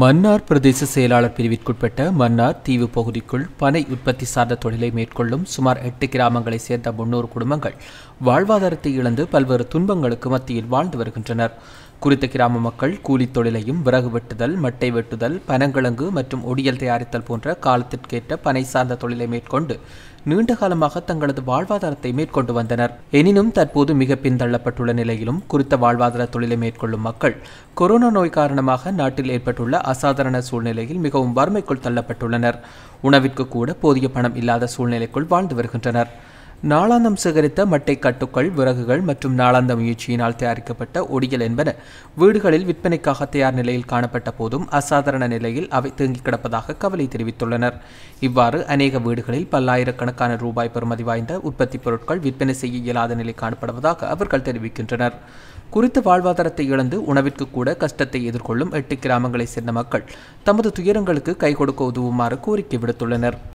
மன்னார் பிரதேச செயலாளர் பிரிவிற்குட்பட்ட மன்னார் தீவு பகுதிக்குள் பனை உற்பத்தி சார்ந்த தொழிலை மேற்கொள்ளும் சுமார் எட்டு கிராமங்களைச் சேர்ந்த முன்னூறு குடும்பங்கள் வாழ்வாதாரத்தை இழந்து பல்வேறு துன்பங்களுக்கு மத்தியில் வாழ்ந்து வருகின்றனர் குறித்த கிராம மக்கள் கூலித் தொழிலையும் விறகு வெட்டுதல் மட்டை வெட்டுதல் பனங்கிழங்கு மற்றும் ஒடியல் தயாரித்தல் போன்ற காலத்திற்கேற்ற பனை சார்ந்த தொழிலை மேற்கொண்டு நீண்ட காலமாக தங்களது வாழ்வாதாரத்தை மேற்கொண்டு வந்தனர் எனினும் தற்போது மிக பின்தள்ளப்பட்டுள்ள நிலையிலும் குறித்த வாழ்வாதார தொழிலை மேற்கொள்ளும் மக்கள் கொரோனா நோய் காரணமாக நாட்டில் ஏற்பட்டுள்ள அசாதாரண சூழ்நிலையில் மிகவும் வறுமைக்குள் தள்ளப்பட்டுள்ளனர் உணவிற்கு கூட போதிய பணம் இல்லாத சூழ்நிலைக்குள் வாழ்ந்து வருகின்றனர் நாளாந்தம் சேகரித்த மட்டை கட்டுக்கள் விறகுகள் மற்றும் நாளாந்த முயற்சியினால் தயாரிக்கப்பட்ட ஒடிகள் என்பன வீடுகளில் விற்பனைக்காக தயார் நிலையில் காணப்பட்ட போதும் அசாதாரண நிலையில் அவை தேங்கி கிடப்பதாக கவலை தெரிவித்துள்ளனர் இவ்வாறு அநேக வீடுகளில் பல்லாயிரக்கணக்கான ரூபாய் பெறுமதி வாய்ந்த உற்பத்தி பொருட்கள் விற்பனை செய்ய இயலாத நிலை காணப்படுவதாக அவர்கள் தெரிவிக்கின்றனர் குறித்த வாழ்வாதாரத்தை இழந்து உணவிற்கு கூட கஷ்டத்தை எதிர்கொள்ளும் எட்டு கிராமங்களைச் சேர்ந்த மக்கள் தமது துயரங்களுக்கு கை கொடுக்க உதவுமாறு கோரிக்கை விடுத்துள்ளனர்